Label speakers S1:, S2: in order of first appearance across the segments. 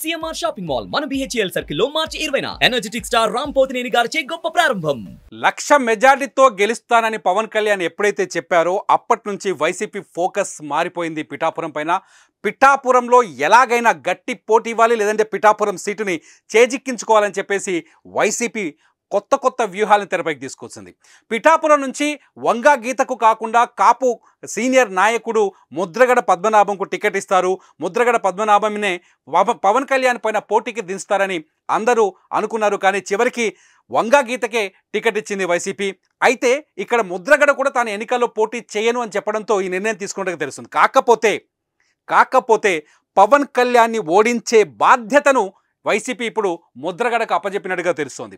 S1: CMR shopping mall మన BHEL circle లో మార్చి ఇరవైన ఎనర్జెటిక్ స్టార్ రామ్ పోతినేని గారిచే గొప్ప ప్రారంభం లక్ష మెజార్టీతో గెలుస్తానని పవన్ కళ్యాణ్ ఎప్పుడైతే చెప్పారో అప్పటి నుంచి వైసీపీ ఫోకస్ మారిపోయింది పిఠాపురం పైన పిఠాపురంలో ఎలాగైనా గట్టి పోటీ ఇవ్వాలి లేదంటే పిఠాపురం సీటుని చేజిక్కించుకోవాలని చెప్పేసి వైసీపీ కొత్త కొత్త వ్యూహాలను తెరపైకి తీసుకొచ్చింది పిఠాపురం నుంచి వంగా గీతకు కాకుండా కాపు సీనియర్ నాయకుడు ముద్రగడ పద్మనాభంకు టికెట్ ఇస్తారు ముద్రగడ పద్మనాభంనే పవన్ కళ్యాణ్ పైన పోటీకి దించుతారని అందరూ అనుకున్నారు కానీ చివరికి వంగా గీతకే టికెట్ ఇచ్చింది వైసీపీ అయితే ఇక్కడ ముద్రగడ కూడా తాను ఎన్నికల్లో పోటీ చేయను అని చెప్పడంతో ఈ నిర్ణయం తీసుకున్నట్టుగా తెలుస్తుంది కాకపోతే కాకపోతే పవన్ కళ్యాణ్ని ఓడించే బాధ్యతను వైసీపీ ఇప్పుడు ముద్రగడకు అప్పజెప్పినట్టుగా తెలుస్తోంది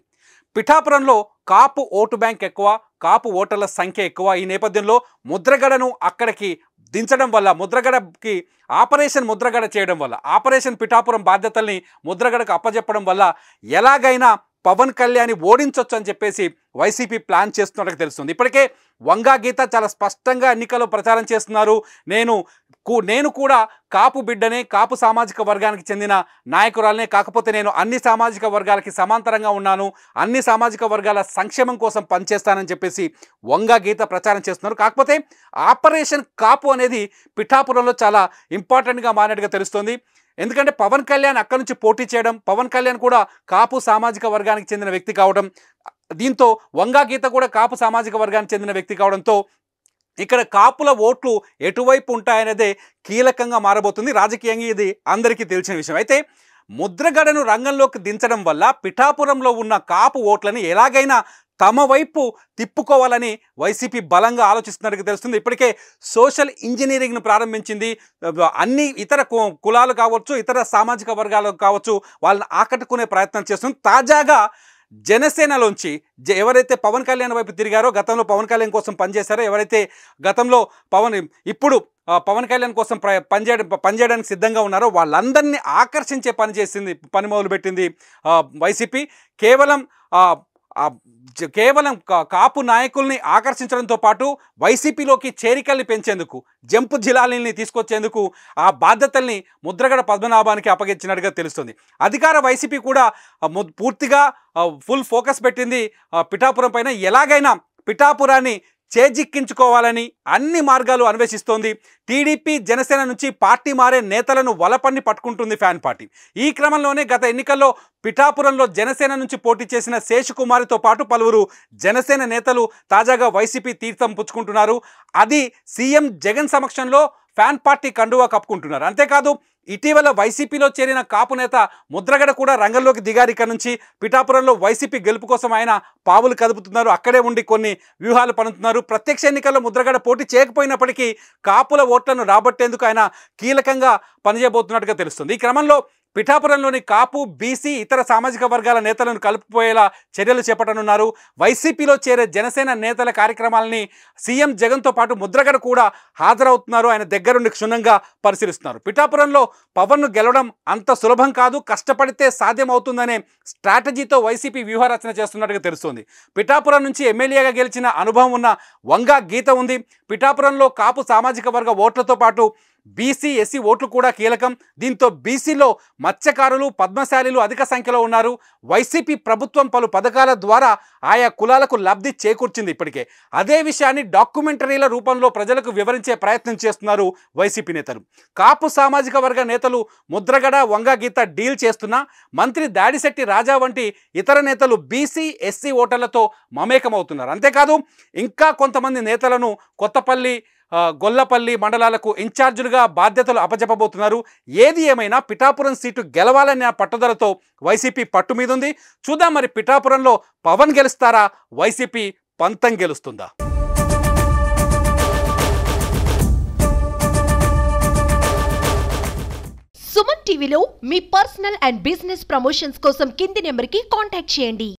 S1: పిఠాపురంలో కాపు ఓటు బ్యాంక్ ఎక్కువ కాపు ఓటర్ల సంఖ్య ఎక్కువ ఈ నేపథ్యంలో ముద్రగడను అక్కడికి దించడం వల్ల ముద్రగడకి ఆపరేషన్ ముద్రగడ చేయడం వల్ల ఆపరేషన్ పిఠాపురం బాధ్యతల్ని ముద్రగడకు అప్పజెప్పడం వల్ల ఎలాగైనా పవన్ కళ్యాణ్ ఓడించవచ్చు అని చెప్పేసి వైసీపీ ప్లాన్ చేస్తున్నట్టుగా తెలుస్తుంది ఇప్పటికే వంగా గీత చాలా స్పష్టంగా ఎన్నికల్లో ప్రచారం చేస్తున్నారు నేను కూ నేను కూడా కాపు బిడ్డనే కాపు సామాజిక వర్గానికి చెందిన నాయకురాలనే కాకపోతే నేను అన్ని సామాజిక వర్గాలకి సమాంతరంగా ఉన్నాను అన్ని సామాజిక వర్గాల సంక్షేమం కోసం పనిచేస్తానని చెప్పేసి వంగ గీత ప్రచారం చేస్తున్నారు కాకపోతే ఆపరేషన్ కాపు అనేది పిఠాపురంలో చాలా ఇంపార్టెంట్గా మారినట్టుగా తెలుస్తుంది ఎందుకంటే పవన్ కళ్యాణ్ అక్కడి నుంచి పోటీ చేయడం పవన్ కళ్యాణ్ కూడా కాపు సామాజిక వర్గానికి చెందిన వ్యక్తి కావడం దీంతో వంగా గీత కూడా కాపు సామాజిక వర్గానికి చెందిన వ్యక్తి కావడంతో ఇక్కడ కాపుల ఓట్లు ఎటువైపు ఉంటాయనేదే కీలకంగా మారబోతుంది రాజకీయంగా ఇది అందరికీ తెలిసిన విషయం అయితే ముద్రగడను రంగంలోకి దించడం వల్ల పిఠాపురంలో ఉన్న కాపు ఓట్లని ఎలాగైనా తమ వైపు తిప్పుకోవాలని వైసీపీ బలంగా ఆలోచిస్తున్నట్టుగా తెలుస్తుంది ఇప్పటికే సోషల్ ఇంజనీరింగ్ను ప్రారంభించింది అన్ని ఇతర కులాలు కావచ్చు ఇతర సామాజిక వర్గాలు కావచ్చు వాళ్ళని ఆకట్టుకునే ప్రయత్నం చేస్తుంది తాజాగా జనసేనలోంచి ఎవరైతే పవన్ కళ్యాణ్ వైపు తిరిగారో గతంలో పవన్ కళ్యాణ్ కోసం పనిచేశారో ఎవరైతే గతంలో పవన్ ఇప్పుడు పవన్ కళ్యాణ్ కోసం ప్ర పనిచేయడం పనిచేయడానికి సిద్ధంగా ఉన్నారో వాళ్ళందరినీ ఆకర్షించే పని చేసింది పని మొదలుపెట్టింది వైసీపీ కేవలం కేవలం కాపు నాయకుల్ని ఆకర్షించడంతో పాటు వైసీపీలోకి చేరికల్ని పెంచేందుకు జంపు జిలాలని తీసుకొచ్చేందుకు ఆ బాధ్యతల్ని ముద్రగడ పద్మనాభానికి అప్పగించినట్టుగా తెలుస్తుంది అధికార వైసీపీ కూడా పూర్తిగా ఫుల్ ఫోకస్ పెట్టింది పిఠాపురం పైన ఎలాగైనా పిఠాపురాన్ని చేజిక్కించుకోవాలని అన్ని మార్గాలు అన్వేషిస్తోంది టీడీపీ జనసేన నుంచి పార్టీ మారే నేతలను వలపన్ని పట్టుకుంటుంది ఫ్యాన్ పార్టీ ఈ క్రమంలోనే గత ఎన్నికల్లో పిఠాపురంలో జనసేన నుంచి పోటీ చేసిన శేషుకుమారితో పాటు పలువురు జనసేన నేతలు తాజాగా వైసీపీ తీర్థం పుచ్చుకుంటున్నారు అది సీఎం జగన్ సమక్షంలో ఫ్యాన్ పార్టీ కండువా కప్పుకుంటున్నారు అంతేకాదు ఇటీవల వైసీపీలో చేరిన కాపు నేత ముద్రగడ కూడా రంగంలోకి దిగారు ఇక్కడ నుంచి పిఠాపురంలో వైసీపీ గెలుపు కోసం ఆయన పావులు కదుపుతున్నారు అక్కడే ఉండి కొన్ని వ్యూహాలు పనుతున్నారు ప్రత్యక్ష ఎన్నికల్లో ముద్రగడ పోటీ చేయకపోయినప్పటికీ కాపుల ఓట్లను రాబట్టేందుకు ఆయన కీలకంగా పనిచేయబోతున్నట్టుగా తెలుస్తుంది ఈ క్రమంలో పిఠాపురంలోని కాపు బీసీ ఇతర సామాజిక వర్గాల నేతలను కలుపుపోయేలా చర్యలు చేపట్టనున్నారు వైసీపీలో చేరే జనసేన నేతల కార్యక్రమాలని సీఎం జగన్తో పాటు ముద్రగడ కూడా హాజరవుతున్నారు ఆయన దగ్గరుండి క్షుణ్ణంగా పరిశీలిస్తున్నారు పిఠాపురంలో పవన్ను గెలవడం అంత సులభం కాదు కష్టపడితే సాధ్యం అవుతుందనే స్ట్రాటజీతో వైసీపీ వ్యూహరచన చేస్తున్నట్టుగా తెలుస్తోంది పిఠాపురం నుంచి ఎమ్మెల్యేగా గెలిచిన అనుభవం ఉన్న వంగా గీత ఉంది పిఠాపురంలో కాపు సామాజిక వర్గ ఓట్లతో పాటు బీసీ ఎస్సీ ఓట్లు కూడా కీలకం దీంతో బీసీలో మత్స్యకారులు పద్మశాలీలు అధిక సంఖ్యలో ఉన్నారు వైసీపీ ప్రభుత్వం పలు పథకాల ద్వారా ఆయా కులాలకు లబ్ధి చేకూర్చింది ఇప్పటికే అదే విషయాన్ని డాక్యుమెంటరీల రూపంలో ప్రజలకు వివరించే ప్రయత్నం చేస్తున్నారు వైసీపీ నేతలు కాపు సామాజిక వర్గ నేతలు ముద్రగడ వంగ గీత డీల్ చేస్తున్నా మంత్రి దాడిశెట్టి రాజా వంటి ఇతర నేతలు బీసీ ఎస్సీ ఓటర్లతో మమేకమవుతున్నారు అంతేకాదు ఇంకా కొంతమంది నేతలను కొత్తపల్లి గొల్లపల్లి మండలాలకు ఇన్ఛార్జీలుగా బాధ్యతలు అప్పచెప్పబోతున్నారు ఏది ఏమైనా పిఠాపురం సీటు గెలవాలనే పట్టుదలతో వైసీపీ పట్టు మీదుంది చూద్దాం మరి పిఠాపురంలో పవన్ గెలుస్తారా వైసీపీ పంతం గెలుస్తుందా సుమన్ టీవీలో మీ పర్సనల్ అండ్ బిజినెస్ ప్రమోషన్స్ కోసం కింది నెంబర్కి కాంటాక్ట్ చేయండి